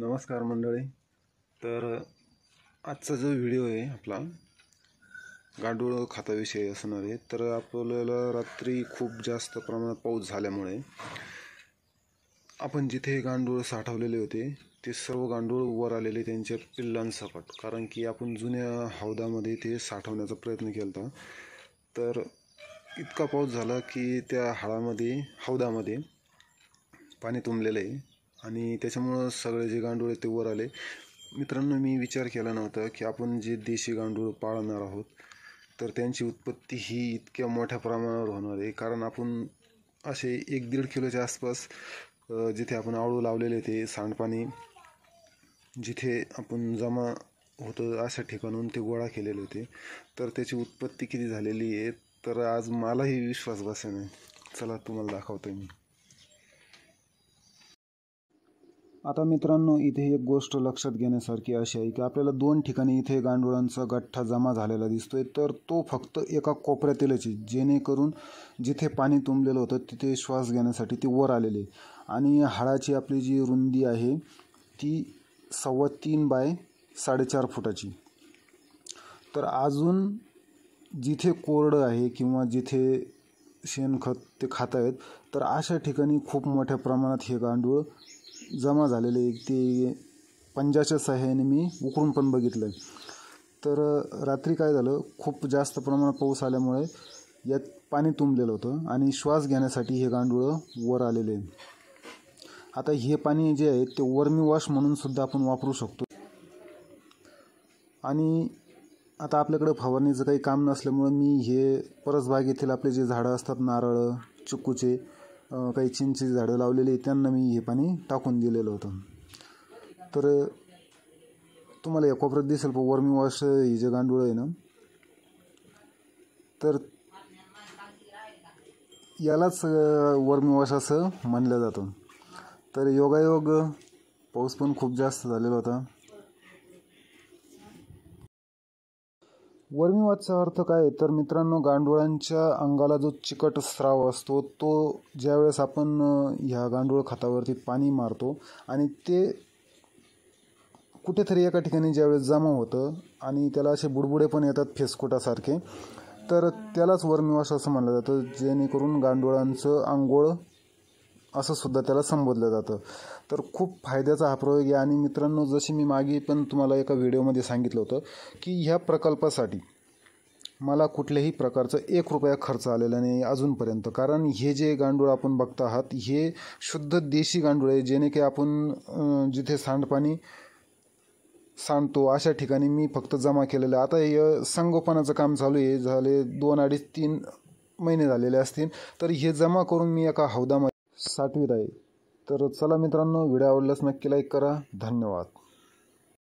नमस्कार मंडळी तर आजचा जो व्हिडिओ आहे आपला गांडूळ खाताविषयी असणार आहे तर आपल्याला रात्री खूप जास्त प्रमाणात पाऊस झाल्यामुळे आपण जिथे गांडूळ साठवलेले होते ते सर्व गांडूळ वर आलेले त्यांच्या पिल्लांसकट कारण की आपण जुन्या हौदामध्ये ते साठवण्याचा प्रयत्न केला होता तर इतका पाऊस झाला की त्या हाळामध्ये हौदामध्ये पाणी तुंबलेलं आहे आणि त्याच्यामुळं सगळे जे गांडूळ आहेत ते वर आले मित्रांनो मी विचार केला नव्हता की आपण जे देशी गांडूळ पाळणार आहोत तर त्यांची उत्पत्ती ही इतक्या मोठ्या प्रमाणावर होणार आहे कारण आपण असे एक दीड किलोच्या आसपास जिथे आपण आळू लावलेले ते सांडपाणी जिथे आपण जमा होतं अशा ठिकाणून ते गोळा केलेले होते तर त्याची उत्पत्ती किती झालेली आहे तर आज मलाही विश्वास बसेन चला तुम्हाला दाखवतो मी आता मित्रांनो इथे एक गोष्ट लक्षात घेण्यासारखी अशी आहे की आपल्याला दोन ठिकाणी इथे गांडुळांचा गठ्ठा जमा झालेला दिसतोय तर तो फक्त एका कोपऱ्यातीलच आहे जेणेकरून जिथे पाणी तुंबलेलं होतं तिथे श्वास घेण्यासाठी ती वर आलेली आणि हाडाची आपली जी रुंदी आहे ती सव्वा तीन बाय साडेचार फुटाची तर अजून जिथे कोरडं आहे किंवा जिथे शेणखत ते खात आहेत तर अशा ठिकाणी खूप मोठ्या प्रमाणात हे गांडूळ जमा झालेले ते पंजाच्या सहाय्याने मी उकरून पण बघितलं तर रात्री काय झालं खूप जास्त प्रमाणात पाऊस आल्यामुळे यात पाणी तुंबलेलं होतं आणि श्वास घेण्यासाठी हे गांडूळं वर आलेले आता हे पाणी जे आहे ते वर्मी वॉश म्हणून सुद्धा आपण वापरू शकतो आणि आता आपल्याकडं फवारणीचं काही काम नसल्यामुळे मी हे परसबाग येथील आपले जे झाडं असतात नारळ चिक्कूचे काही चिंची झाडं लावलेली त्यांना मी हे पाणी टाकून दिलेलं होतं तर तुम्हाला या दिसेल पण वॉर्मिंग वॉश ही जे गांडूळ आहे ना तर यालाच वॉर्मिंग वॉश असं म्हणलं जातं तर योगायोग पाऊस पण खूप जास्त झालेला होता वर्मीवादचा अर्थ काय तर मित्रांनो गांडुळांच्या अंगाला जो चिकट स्राव असतो तो ज्यावेळेस आपण ह्या गांडूळ खतावरती पाणी मारतो आणि ते कुठेतरी एका ठिकाणी ज्यावेळेस जमा होतं आणि त्याला असे बुडबुडे पण येतात फेसकोटासारखे तर त्यालाच वर्मीवाश असं म्हणलं जातं जेणेकरून गांडुळांचं आंघोळ असं सुद्धा त्याला संबोधलं जातं तर खूप फायद्याचा हा प्रयोग आहे आणि मित्रांनो जसे मी मागे पण तुम्हाला एका व्हिडिओमध्ये सांगितलं होतं की ह्या प्रकल्पासाठी मला कुठल्याही प्रकारचं एक रुपया खर्च आलेला नाही अजूनपर्यंत कारण हे जे गांडूळ आपण बघत आहात हे शुद्ध देशी गांडूळ आहे जेणे की आपण जिथे सांडपाणी सांडतो अशा ठिकाणी मी फक्त जमा केलेलं आता हे संगोपनाचं काम चालू आहे झाले दोन अडीच तीन महिने झालेले असतील तर हे जमा करून मी एका हौदामध्ये साठवीत आहे तर चला मित्रांनो व्हिडिओ आवडल्यास नक्की लाईक करा धन्यवाद